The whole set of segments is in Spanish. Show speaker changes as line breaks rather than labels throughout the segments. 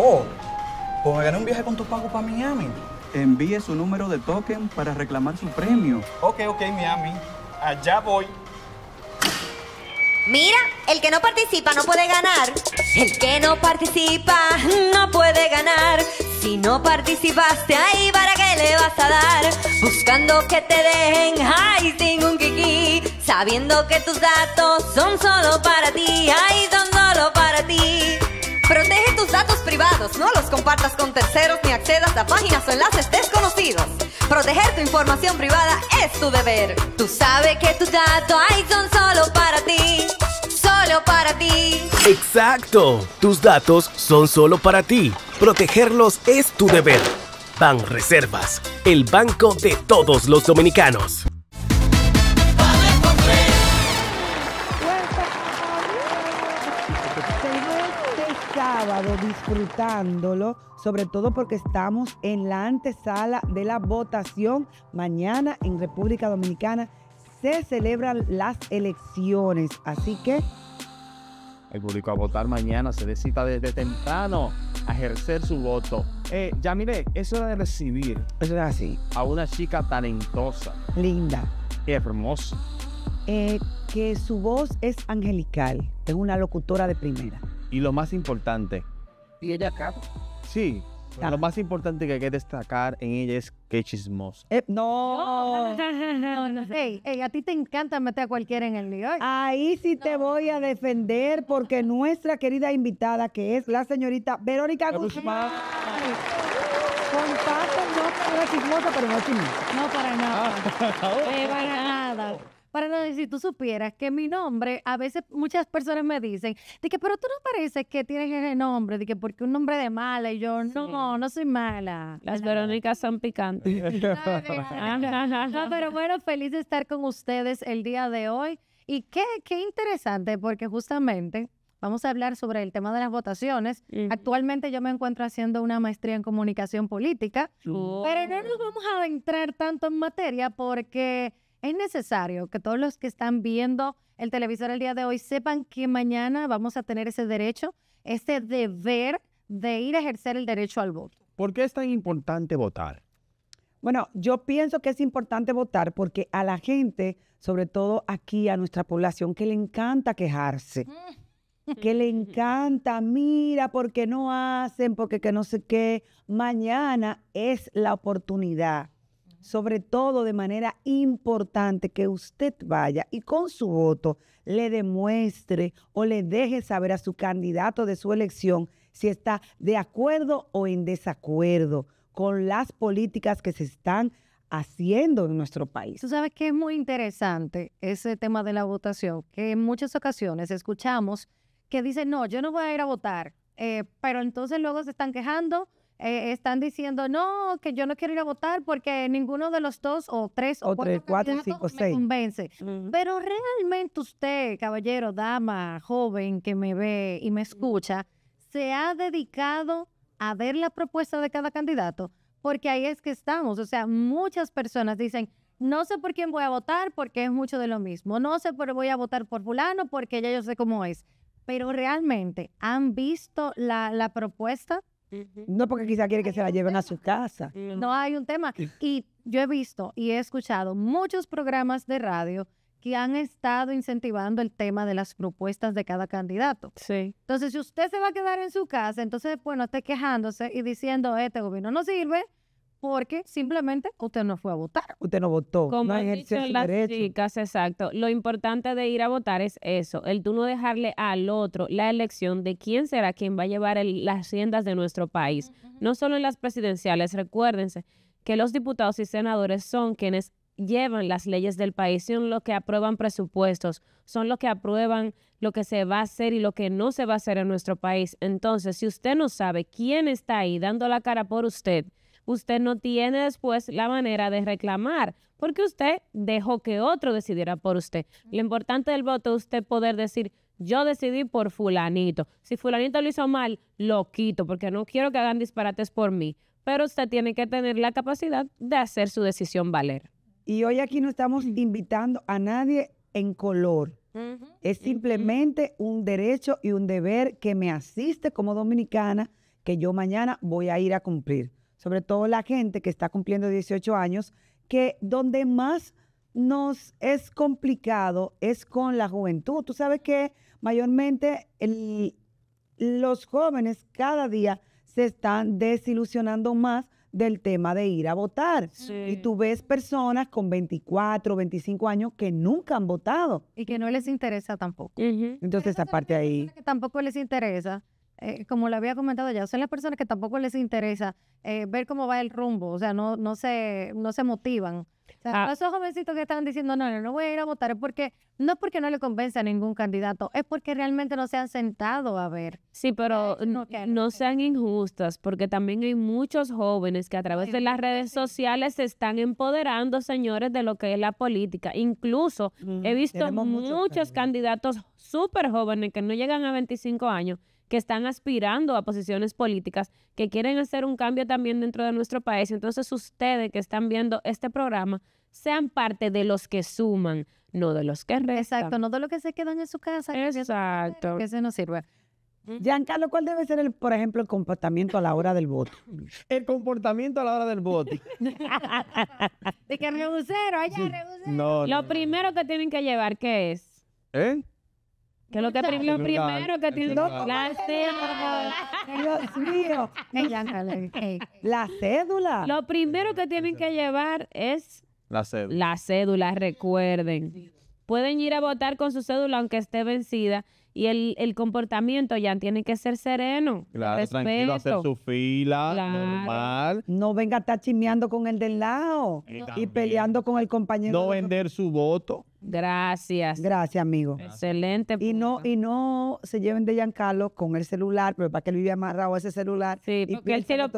Oh, pues me un viaje con tu pago para Miami. Envíe su número de token para reclamar su premio. Ok, ok, Miami. Allá voy.
Mira, el que no participa no puede ganar. El que no participa no puede ganar. Si no participaste ahí, ¿para qué le vas a dar? Buscando que te dejen ahí sin un kiki. Sabiendo que tus datos son solo para ti, ahí son solo para ti. Protege tus datos privados, no los compartas con terceros ni accedas a páginas o enlaces desconocidos. Proteger tu información privada es tu deber. Tú sabes que tus datos son solo para ti. Solo para ti.
Exacto. Tus datos son solo para ti. Protegerlos es tu deber. Ban Reservas,
el banco de todos los dominicanos.
disfrutándolo, sobre todo porque estamos en la antesala de la votación. Mañana en República Dominicana se celebran las elecciones, así que...
El público a votar mañana se necesita desde
temprano a ejercer su voto. Eh, ya mire, eso hora de recibir. Eso así. A una chica talentosa. Linda. Hermosa. Eh, que su voz es angelical, es una locutora de primera. Y lo más importante, ¿Y ella acá Sí. lo más importante que hay que destacar en ella es que es chismosa. no. Ey, ey, a ti te encanta meter a cualquiera en el lío. Ahí sí te voy a defender porque nuestra querida invitada, que es la señorita Verónica Guzmán. Con Paco no es chismosa,
pero no chismosa. No, para nada. Para no decir, tú supieras que mi nombre, a veces muchas personas me dicen, de que, pero tú no pareces que tienes ese nombre, de que porque un nombre de mala, y yo, no, no, no soy mala. Las
Verónicas son picantes.
pero bueno, feliz de estar con ustedes el día de hoy. Y qué, qué interesante, porque justamente vamos a hablar sobre el tema de las votaciones. Actualmente yo me encuentro haciendo una maestría en comunicación política, pero no nos vamos a adentrar tanto en materia porque es necesario que todos los que están viendo el televisor el día de hoy sepan que mañana vamos a tener ese derecho, ese deber de ir a ejercer el derecho al voto.
¿Por qué es tan importante votar? Bueno, yo pienso que es importante votar porque a la gente, sobre todo aquí, a nuestra población, que le encanta quejarse, mm. que le encanta, mira, porque no hacen, porque que no sé qué, mañana es la oportunidad sobre todo de manera importante que usted vaya y con su voto le demuestre o le deje saber a su candidato de su elección si está de acuerdo o en desacuerdo con las políticas que se están haciendo en nuestro país. Tú
sabes que es muy interesante ese tema de la votación, que en muchas ocasiones escuchamos que dicen, no, yo no voy a ir a votar, eh, pero entonces luego se están quejando eh, están diciendo, no, que yo no quiero ir a votar porque ninguno de los dos o tres o, cuatro, tres, cuatro cinco, seis. convence. Pero realmente usted, caballero, dama, joven que me ve y me escucha, se ha dedicado a ver la propuesta de cada candidato, porque ahí es que estamos. O sea, muchas personas dicen, no sé por quién voy a votar porque es mucho de lo mismo. No sé por voy a votar por fulano porque ya yo sé cómo es. Pero realmente, ¿han visto la, la propuesta? No porque quizá quiere que se la lleven a su casa. Mm. No hay un tema. Y yo he visto y he escuchado muchos programas de radio que han estado incentivando el tema de las propuestas de cada candidato. Entonces, si usted se va a quedar en su casa, entonces bueno esté quejándose y diciendo, este gobierno no sirve, porque simplemente
usted no fue a votar.
Usted no votó. no ejerció dicho
derecho. chicas, exacto. Lo importante de ir a votar es eso, el tú no dejarle al otro la elección de quién será quien va a llevar las riendas de nuestro país. No solo en las presidenciales, recuérdense que los diputados y senadores son quienes llevan las leyes del país, son los que aprueban presupuestos, son los que aprueban lo que se va a hacer y lo que no se va a hacer en nuestro país. Entonces, si usted no sabe quién está ahí dando la cara por usted, usted no tiene después la manera de reclamar, porque usted dejó que otro decidiera por usted. Lo importante del voto es usted poder decir, yo decidí por fulanito. Si fulanito lo hizo mal, lo quito, porque no quiero que hagan disparates por mí. Pero usted tiene que tener la capacidad de hacer su decisión valer.
Y hoy aquí no estamos invitando a nadie en color. Es simplemente un derecho y un deber que me asiste como dominicana que yo mañana voy a ir a cumplir sobre todo la gente que está cumpliendo 18 años, que donde más nos es complicado es con la juventud. Tú sabes que mayormente los jóvenes cada día se están desilusionando más del tema de ir a votar. Y tú ves personas con 24, 25 años que nunca han votado. Y que no les interesa tampoco. Entonces esa Entonces, ahí... Que
tampoco les interesa. Eh, como le había comentado ya, son las personas que tampoco les interesa eh, ver cómo va el rumbo, o sea, no, no, se, no se motivan. O sea, ah. esos jovencitos que están diciendo, no, no, no voy a ir a votar, porque, no es porque no le convence a ningún candidato, es porque realmente no se han sentado a ver.
Sí, pero no, sean injustas, porque también hay muchos jóvenes que a través de las redes sociales se están empoderando, señores, de lo que es la política. Incluso he mm, visto muchos, muchos candidatos súper jóvenes que no llegan a 25 años que están aspirando a posiciones políticas, que quieren hacer un cambio también dentro de nuestro país. Entonces ustedes que están viendo este programa, sean parte de los que suman, no de los que restan. Exacto, no de
los que se quedan en su casa. Exacto. Que se nos sirva. Giancarlo, ¿cuál debe ser, el, por ejemplo, el comportamiento a la hora del voto? El comportamiento a la hora del voto.
de que rebusero, allá rebusero. No, Lo primero que tienen que llevar, ¿qué es? ¿Eh? Que lo que lo primero que tienen La cédula. Dios mío. La cédula. Lo primero que tienen que llevar es. La cédula. La cédula, recuerden. Pueden ir a votar con su cédula aunque esté vencida. Y el, comportamiento ya tiene que ser sereno. Claro, tranquilo, hacer su
fila, normal. No venga a estar chimeando con el del lado y peleando con el compañero. No vender su voto. Gracias. Gracias, amigo. Excelente. Y no, y no se lleven de Giancarlo con el celular, pero para que él vive amarrado a ese celular. Sí, porque él sí, lo,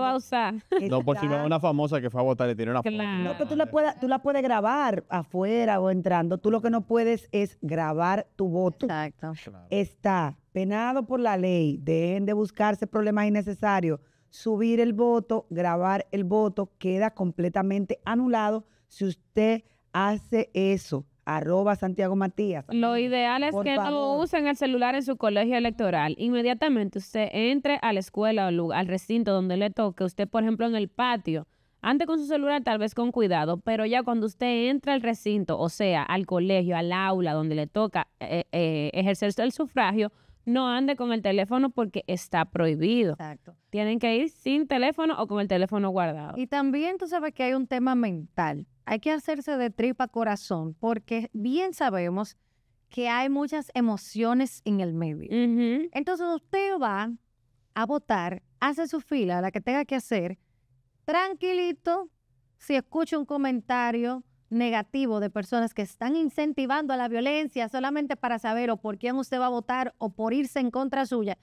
va a usar. No, por pues si una famosa que fue a votar, le tiene una foto. No, pero tú la, puedas, tú la puedes grabar afuera o entrando. Tú lo que no puedes es grabar tu voto. Exacto. Está penado por la ley. Dejen de buscarse problemas innecesarios. Subir el voto, grabar el voto, queda completamente anulado si usted hace eso arroba Santiago Matías. Lo
ideal es que no usen el celular en su colegio electoral. Inmediatamente usted entre a la escuela o al recinto donde le toque, usted por ejemplo en el patio, antes con su celular tal vez con cuidado, pero ya cuando usted entra al recinto, o sea, al colegio, al aula donde le toca eh, eh ejercer el sufragio, no ande con el teléfono porque está prohibido. Exacto. Tienen que ir sin teléfono o con el teléfono guardado.
Y también tú sabes que hay un tema mental. Hay que hacerse de tripa corazón porque bien sabemos que hay muchas emociones en el medio. Entonces usted va a votar, hace su fila, la que tenga que hacer, tranquilito, si escucha un comentario, negativo de personas que están incentivando a la violencia solamente para saber o por quién usted va a votar o por irse en contra suya,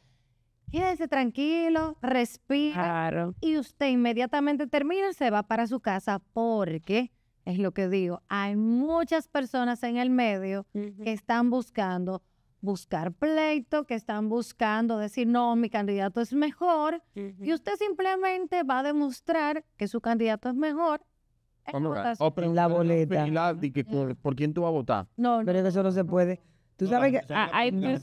quédese tranquilo, respira y usted inmediatamente termina y se va para su casa porque es lo que digo, hay muchas personas en el medio que están buscando buscar pleito, que están buscando decir, no, mi candidato es mejor, y usted simplemente va a demostrar que su candidato es mejor
la boleta. Y que, ¿Por quién tú vas a votar? No, pero eso no se puede. Tú sabes que ah, la, gente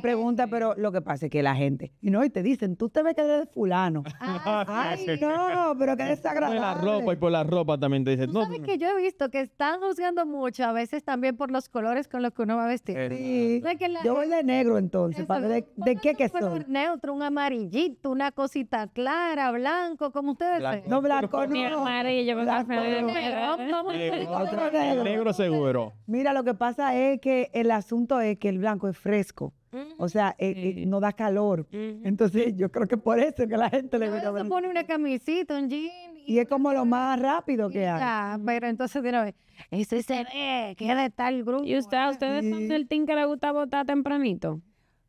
pregunta. pero lo que pasa es que la gente, y no, y te dicen, tú te ves que eres fulano. Ah, Ay, no, pero que desagradable. Por la ropa y por la ropa también te dicen. ¿Tú sabes que
yo he visto que están juzgando mucho a veces también por los colores con los que uno va a
vestir. Sí. yo voy de negro entonces, ¿de, qué que soy?
neutro, un amarillito, una cosita clara, blanco, como ustedes No,
blanco no.
amarillo,
negro. Negro
seguro. Mira, lo que pasa es que en las asunto es que el blanco es fresco. O sea, eh, eh, no da calor. Entonces, yo creo que por eso que la gente le gusta. Se pone una camisita, un jean. Y, es como lo más rápido
que hay. pero entonces, vez, ese se ve, que de tal grupo. ¿Y usted, ah". ustedes son del team que le gusta votar tempranito?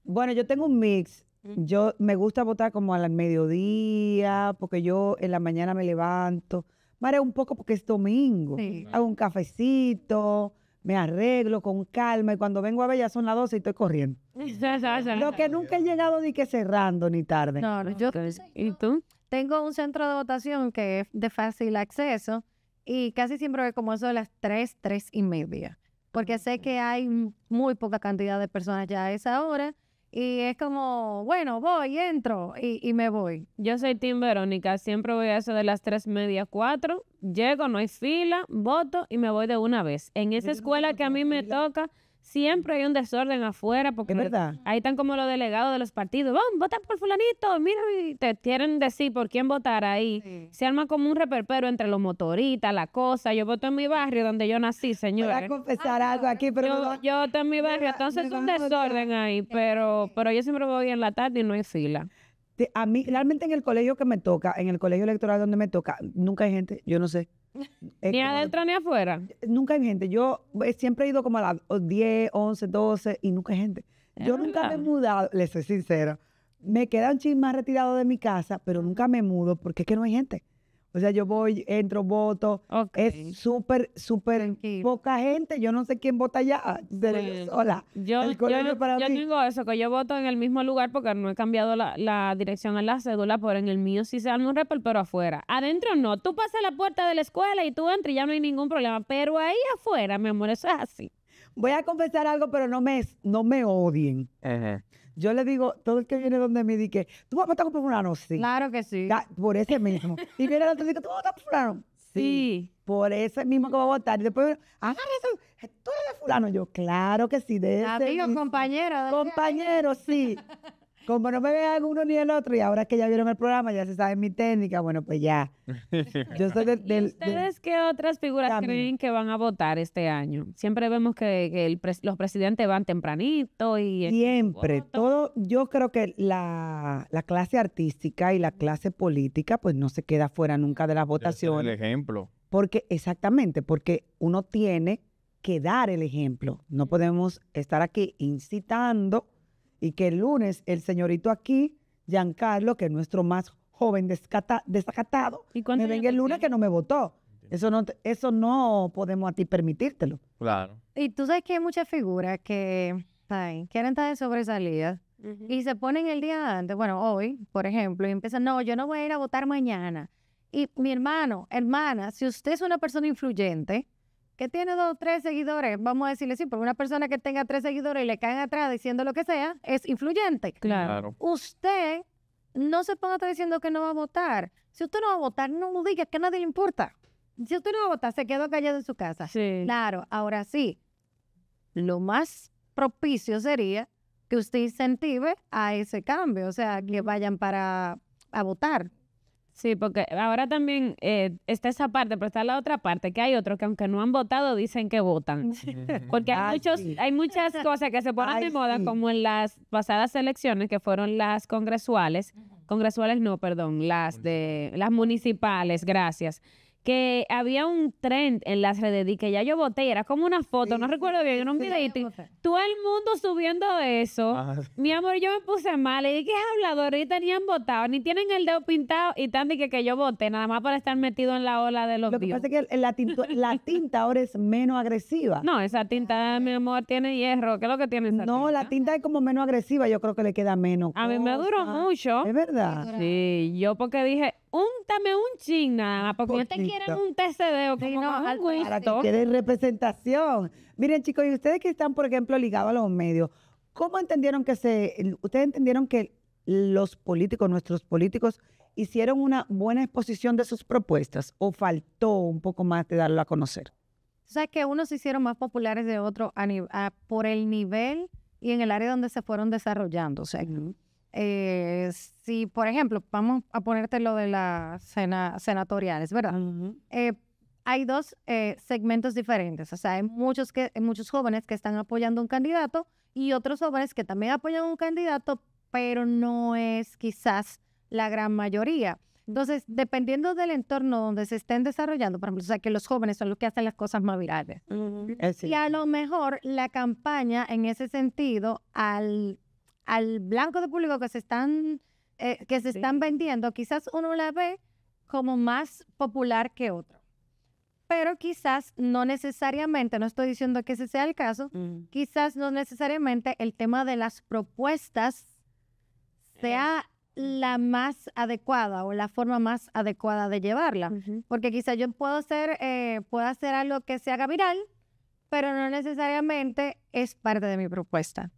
Bueno, yo tengo un mix. Yo me gusta votar como al mediodía, porque yo en la mañana me levanto Mare un poco porque es domingo. Hago un cafecito, me arreglo con calma y cuando vengo a ver ya son las 12 y estoy corriendo.
Lo que
nunca he llegado ni que cerrando ni tarde.
No, yo, ¿Y tú? Tengo un centro de votación que es de fácil acceso y casi siempre voy como eso de las 3, 3 y media, porque ah, sé que hay muy poca cantidad de personas ya a esa hora y es como,
bueno, voy, entro y, y me voy. Yo soy Tim Verónica, siempre voy a eso de las tres media, cuatro. Llego, no hay fila, voto y me voy de una vez. En esa escuela que a mí me toca, siempre hay un desorden afuera porque ahí están como los delegados de los partidos, vamos, vota por fulanito, mira, te quieren decir por quién votar ahí. Se arma como un reperpero entre los motoristas, la cosa. Yo voto en mi barrio donde yo nací, señor. Voy a
confesar algo aquí, pero... Yo, yo
voto en mi barrio, entonces es un desorden ahí, pero, pero yo siempre voy en la tarde y no hay fila.
A mí, realmente en el colegio que me toca, en el colegio electoral donde me toca, nunca hay gente, yo no sé ni adentro ni afuera. Nunca hay gente. Yo eh, siempre he ido como a las 10, 11, 12 y nunca hay gente. Yo nunca me he mudado, les soy sincera. Me queda un chisme más retirado de mi casa, pero nunca me mudo porque es que no hay gente. O sea, yo voy, entro, voto. Es súper, súper poca gente. Yo no sé quién vota allá. Hola. Ah, pues, yo, el yo
eso, que yo voto en el mismo lugar porque no he cambiado la, dirección a la cédula, pero en el mío sí se dan un repel, pero afuera. Adentro no. Tú pasas la puerta de la escuela y tú entras y ya no hay ningún problema. Pero ahí afuera, mi amor, eso es así.
Voy a confesar algo, pero no me, no me odien. Yo le digo, todo el que viene donde me dice, tú vas a votar con fulano, sí. Claro que sí. por ese mismo. Y viene el otro y dice, tú vas a votar con fulano. Sí. Por ese mismo que va a votar. Y después, agarra eso, tú eres de fulano. Yo, claro que sí, de ese. compañero. Compañero, sí. Como no me vean uno ni el otro, y ahora que ya vieron el programa, ya se sabe mi técnica, bueno, pues ya. ¿Y ¿Ustedes
qué otras figuras creen que van a votar este año? Siempre vemos que, los presidentes van tempranito y...
Siempre, todo, yo creo que la, clase artística y la clase política, pues no se queda fuera nunca de las votaciones. El ejemplo. Porque, exactamente, porque uno tiene que dar el ejemplo. No podemos estar aquí incitando y que el lunes el señorito aquí, Giancarlo, que es nuestro más joven descata, desacatado, ¿Y me venga el lunes que no me votó. Eso no, eso no podemos a ti permitírtelo. Claro. Y tú sabes que hay muchas figuras
que quieren estar de sobresalida y se ponen el día antes, bueno, hoy, por ejemplo, y empiezan, no, yo no voy a ir a votar mañana. Y mi hermano, hermana, si usted es una persona influyente, que tiene dos o tres seguidores, vamos a decirle sí, porque una persona que tenga tres seguidores y le caen atrás diciendo lo que sea, es influyente. Claro. Usted no se ponga estar diciendo que no va a votar. Si usted no va a votar, no lo diga, que a nadie le importa. Si usted no va a votar, se quedó callado en su casa. Sí. Claro, ahora sí, lo más propicio sería que usted incentive a ese cambio, o sea, que vayan
para a votar. Sí, porque ahora también eh, está esa parte, pero está la otra parte, que hay otros que aunque no han votado dicen que votan. Porque hay, ah, muchos, hay muchas cosas que se ponen de moda, como en las pasadas elecciones, que fueron las congresuales, congresuales no, perdón, las de las municipales, gracias que había un trend en las redes y que ya yo voté y era como una foto, no recuerdo bien, era un videito. todo el mundo subiendo eso. Mi amor, yo me puse mal y dije, es hablador ni han votado, ni tienen el dedo pintado y tan que, que yo voté, nada más para estar metido en la ola de los Lo que pasa es
que la tinta, ahora es menos agresiva. No, esa tinta, mi amor, tiene hierro. ¿Qué es lo que tiene No, la tinta es como menos agresiva, yo creo que le queda menos. A mí me duró mucho. Es verdad. Sí,
yo porque dije, úntame un ching nada porque no te quieren un TCD o que no, un Para
que representación. Miren, chicos, y ustedes que están, por ejemplo, ligados a los medios, ¿cómo entendieron que se, ustedes entendieron que los políticos, nuestros políticos, hicieron una buena exposición de sus propuestas o faltó un poco más de darlo a conocer?
O sea, que unos se hicieron más populares de otros por el nivel y en el área donde se fueron desarrollando. O sea, eh, si, por ejemplo, vamos a ponerte lo de las senatoriales, ¿verdad? Eh, hay dos eh, segmentos diferentes. O sea, hay muchos, que, hay muchos jóvenes que están apoyando a un candidato y otros jóvenes que también apoyan a un candidato, pero no es quizás la gran mayoría. Entonces, dependiendo del entorno donde se estén desarrollando, por ejemplo, o sea, que los jóvenes son los que hacen las cosas más virales. Y a lo mejor la campaña en ese sentido, al al blanco de público que se están, eh, que se están vendiendo, quizás uno la ve como más popular que otro. Pero quizás no necesariamente, no estoy diciendo que ese sea el caso, mm. quizás no necesariamente el tema de las propuestas eh. sea la más adecuada o la forma más adecuada de llevarla. Porque quizás yo puedo hacer, eh, puedo hacer algo que se haga viral, pero no necesariamente es parte
de mi propuesta.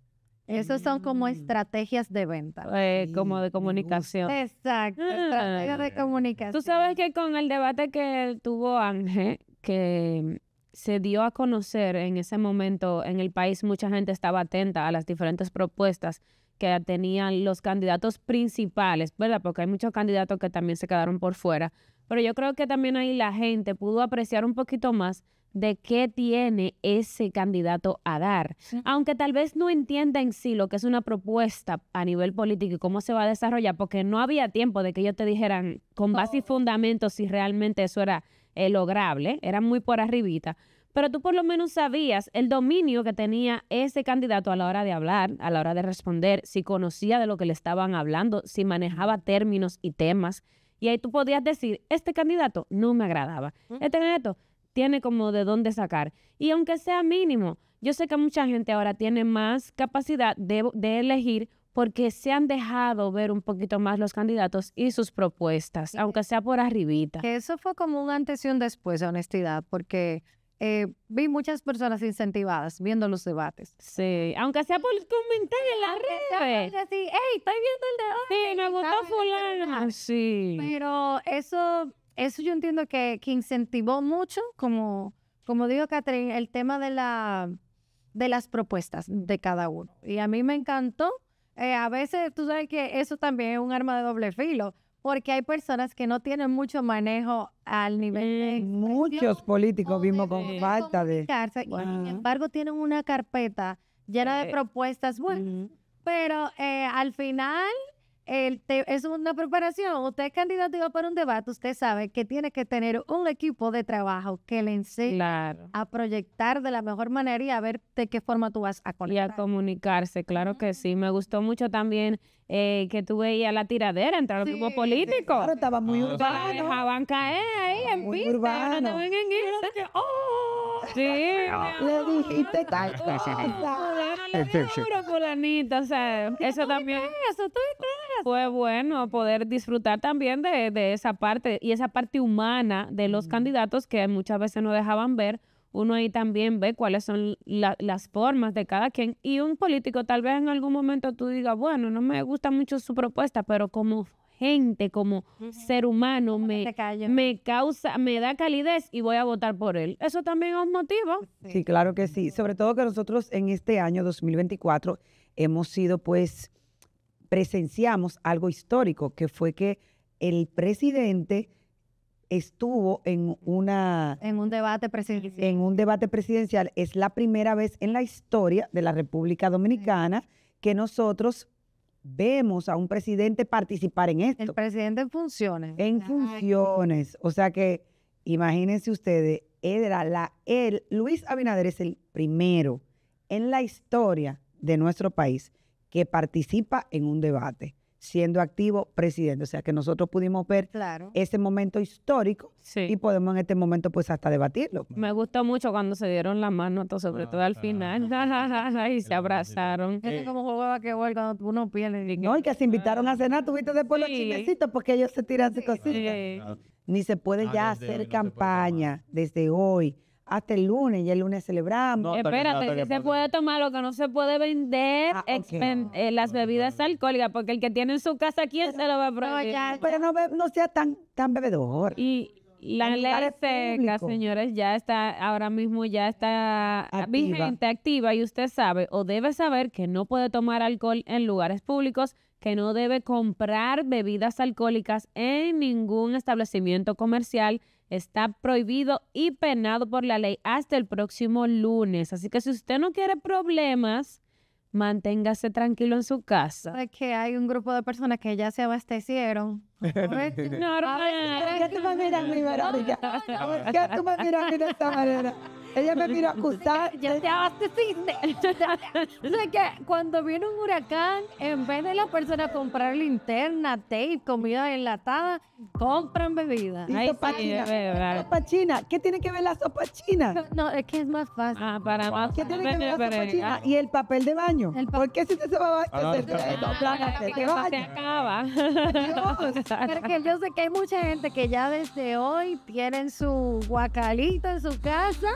Esos son como mm. estrategias de venta. Eh, como de comunicación. Exacto, estrategias de ah. comunicación. Tú sabes que con el debate que tuvo Ángel, que se dio a conocer en ese momento en el país, mucha gente estaba atenta a las diferentes propuestas que tenían los candidatos principales, ¿verdad? Porque hay muchos candidatos que también se quedaron por fuera. Pero yo creo que también ahí la gente pudo apreciar un poquito más de qué tiene ese candidato a dar. Aunque tal vez no entienda en sí lo que es una propuesta a nivel político y cómo se va a desarrollar, porque no había tiempo de que ellos te dijeran con base y fundamento si realmente eso era eh, lograble, era muy por arribita. Pero tú por lo menos sabías el dominio que tenía ese candidato a la hora de hablar, a la hora de responder, si conocía de lo que le estaban hablando, si manejaba términos y temas. Y ahí tú podías decir, este candidato no me agradaba. Mm. Este candidato tiene como de dónde sacar. Y aunque sea mínimo, yo sé que mucha gente ahora tiene más capacidad de, elegir porque se han dejado ver un poquito más los candidatos y sus propuestas, aunque sea por arribita.
eso fue como un antes y un después, honestidad, porque eh, vi muchas personas incentivadas viendo los debates. Sí, aunque sea por comentar en la redes.
sí estoy viendo el Sí, me
fulano. Sí. Pero eso eso yo entiendo que, incentivó mucho, como, como dijo Catherine, el tema de, la, de las propuestas de cada uno. Y a mí me encantó. Eh, a veces tú sabes que eso también es un arma de doble filo, porque hay personas que no tienen mucho manejo al nivel de eh, muchos
políticos vimos con falta de
sin embargo tienen una carpeta llena de eh, propuestas buenas pero al final es una preparación. Usted es candidato para un debate, usted sabe que tiene que tener un equipo de trabajo
que le enseñe a proyectar de la mejor manera y a ver de qué forma tú vas a conectar. Y a comunicarse, claro que sí. Me gustó mucho también eh, que tú veías la tiradera entre los grupos políticos. claro, estaba muy ah, urbano. Dejaban caer ahí en muy en Sí.
Le dijiste tal cosa.
fulanita, o sea, eso también. Eso, Fue bueno poder disfrutar también de, esa parte y esa parte humana de los mm. candidatos que muchas veces no dejaban ver uno ahí también ve cuáles son las formas de cada quien. Y un político, tal vez en algún momento tú digas, bueno, no me gusta mucho su propuesta, pero como gente, como ser humano, me, me causa, me da calidez y voy a votar por él. Eso también es un motivo.
Pues sí, claro que sí. Sobre todo que nosotros en este año 2024 hemos sido, pues, presenciamos algo histórico, que fue que el presidente estuvo en una en un debate presidencial. En un debate presidencial es la primera vez en la historia de la República Dominicana que nosotros vemos a un presidente participar en esto. El presidente en funciones. En funciones. O sea que, imagínense ustedes, era la, Luis Abinader es el primero en la historia de nuestro país que participa en un debate siendo activo presidente. O sea que nosotros pudimos ver claro. ese momento histórico y podemos en este momento pues hasta debatirlo.
Me gustó mucho cuando se dieron la mano, sobre ah, todo al ah, final, ah, y se abrazaron. Es como
jugaba que cuando uno pierde. No, que se invitaron a cenar, tuviste después los chinesitos porque ellos se tiran sus Ni se puede ya hacer campaña desde hoy hasta el lunes, y el lunes celebramos. Espérate, se
puede tomar lo que no se puede vender, ah, ah, eh, las bebidas alcohólicas, porque el que tiene en su casa aquí se lo va a
probar. pero no, sea tan, tan bebedor. Y, la ley seca, señores,
ya está, ahora mismo ya está vigente, activa, y usted sabe o debe saber que no puede tomar alcohol en lugares públicos, que no debe comprar bebidas alcohólicas en ningún establecimiento comercial. Está prohibido y penado por la ley hasta el próximo lunes. Así que si usted no quiere problemas, manténgase tranquilo en su casa. Es
que hay un grupo de personas que ya se abastecieron.
no, tú me miras, tú me miras de esta manera? Ella me miró acusada. Ya te abasteciste. o sea
que cuando viene un huracán, en vez de la persona comprar linterna, tape, comida enlatada, compran bebidas sopa china. ¿Qué tiene
que ver la sopa china? No, es que es más fácil. Ah, para más ¿Qué tiene que ver la sopa china? Y el papel de baño. ¿Por qué si te se va a ah, bañar? Se acaba.
Porque yo sé que hay mucha gente que ya desde hoy tienen su guacalito en su casa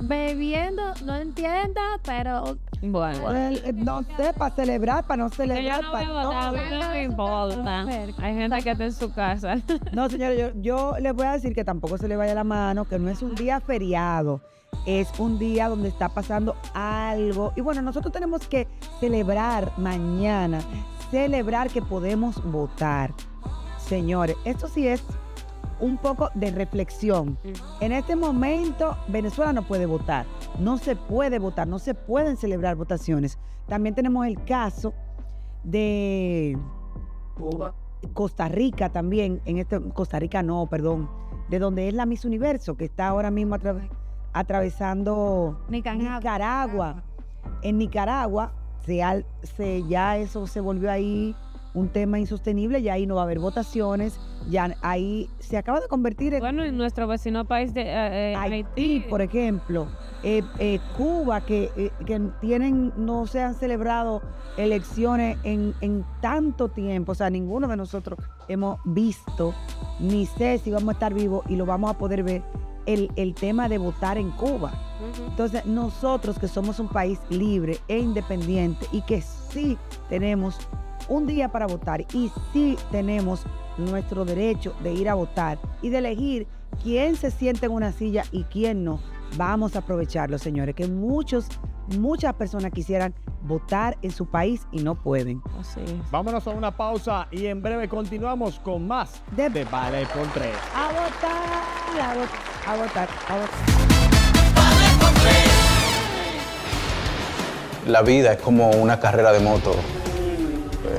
bebiendo, no entiendo, pero.
Bueno. Eh, no sé, para celebrar, para no celebrar. no para, no, a
no me importa.
Hay gente que está en su casa. No, señores, yo, yo les voy a decir que tampoco se le vaya la mano, que no es un día feriado es un día donde está pasando algo. Y bueno, nosotros tenemos que celebrar mañana, celebrar que podemos votar. Señores, esto sí es un poco de reflexión. En este momento Venezuela no puede votar, no se puede votar, no se pueden celebrar votaciones. También tenemos el caso de Costa Rica también, en este Costa Rica no, perdón, de donde es la Miss Universo, que está ahora mismo atravesando Nicaragua. En Nicaragua se, se, ya eso se volvió ahí un tema insostenible, ya ahí no va a haber votaciones, ya ahí se acaba de convertir en... Bueno, en nuestro vecino país de eh, eh, Haití, por ejemplo, eh, Cuba, que, tienen, no se han celebrado elecciones en, en tanto tiempo, o sea, ninguno de nosotros hemos visto, ni sé si vamos a estar vivos y lo vamos a poder ver, el, el tema de votar en Cuba. Entonces, nosotros que somos un país libre e independiente y que sí tenemos un día para votar y si tenemos nuestro derecho de ir a votar y de elegir quién se siente en una silla y quién no. Vamos a aprovecharlo, señores, que muchos, muchas personas quisieran votar en su país y no pueden. Vámonos a una pausa y en breve continuamos con más de, de Vale con 3. A votar, a votar, a votar, a votar. La vida es como una carrera de moto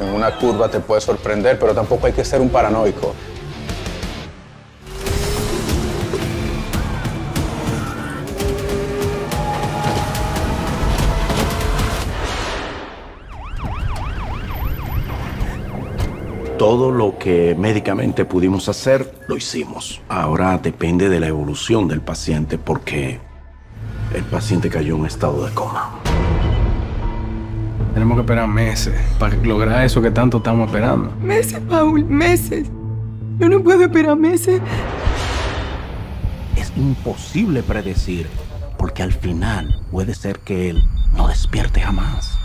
en una curva te puede sorprender, pero tampoco hay que ser un paranoico. Todo lo
que médicamente pudimos hacer,
lo hicimos.
Ahora depende de la evolución del paciente porque el paciente cayó en estado de coma. Tenemos que esperar meses para lograr eso que tanto estamos esperando.
Meses, Paul, meses. Yo no puedo esperar meses.
Es imposible predecir, porque al final puede ser que él no despierte jamás.